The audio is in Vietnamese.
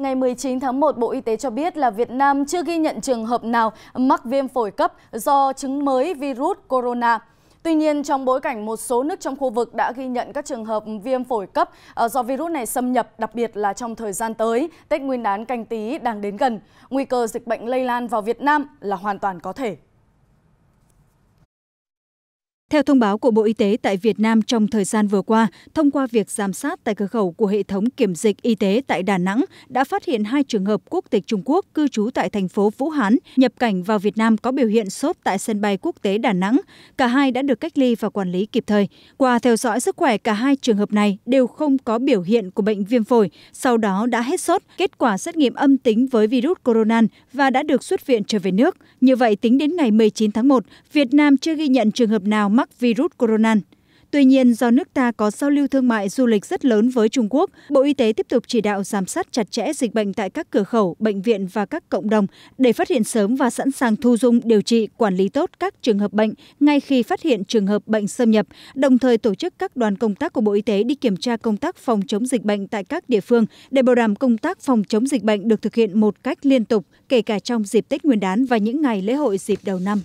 Ngày 19 tháng 1, Bộ Y tế cho biết là Việt Nam chưa ghi nhận trường hợp nào mắc viêm phổi cấp do chứng mới virus corona. Tuy nhiên, trong bối cảnh một số nước trong khu vực đã ghi nhận các trường hợp viêm phổi cấp ờ, do virus này xâm nhập, đặc biệt là trong thời gian tới, Tết Nguyên đán canh tí đang đến gần. Nguy cơ dịch bệnh lây lan vào Việt Nam là hoàn toàn có thể theo thông báo của bộ y tế tại việt nam trong thời gian vừa qua thông qua việc giám sát tại cửa khẩu của hệ thống kiểm dịch y tế tại đà nẵng đã phát hiện hai trường hợp quốc tịch trung quốc cư trú tại thành phố vũ hán nhập cảnh vào việt nam có biểu hiện sốt tại sân bay quốc tế đà nẵng cả hai đã được cách ly và quản lý kịp thời qua theo dõi sức khỏe cả hai trường hợp này đều không có biểu hiện của bệnh viêm phổi sau đó đã hết sốt kết quả xét nghiệm âm tính với virus corona và đã được xuất viện trở về nước như vậy tính đến ngày 19 tháng 1 Việt Nam chưa ghi nhận trường hợp nào mắc virus corona tuy nhiên do nước ta có giao lưu thương mại du lịch rất lớn với trung quốc bộ y tế tiếp tục chỉ đạo giám sát chặt chẽ dịch bệnh tại các cửa khẩu bệnh viện và các cộng đồng để phát hiện sớm và sẵn sàng thu dung điều trị quản lý tốt các trường hợp bệnh ngay khi phát hiện trường hợp bệnh xâm nhập đồng thời tổ chức các đoàn công tác của bộ y tế đi kiểm tra công tác phòng chống dịch bệnh tại các địa phương để bảo đảm công tác phòng chống dịch bệnh được thực hiện một cách liên tục kể cả trong dịp tết nguyên đán và những ngày lễ hội dịp đầu năm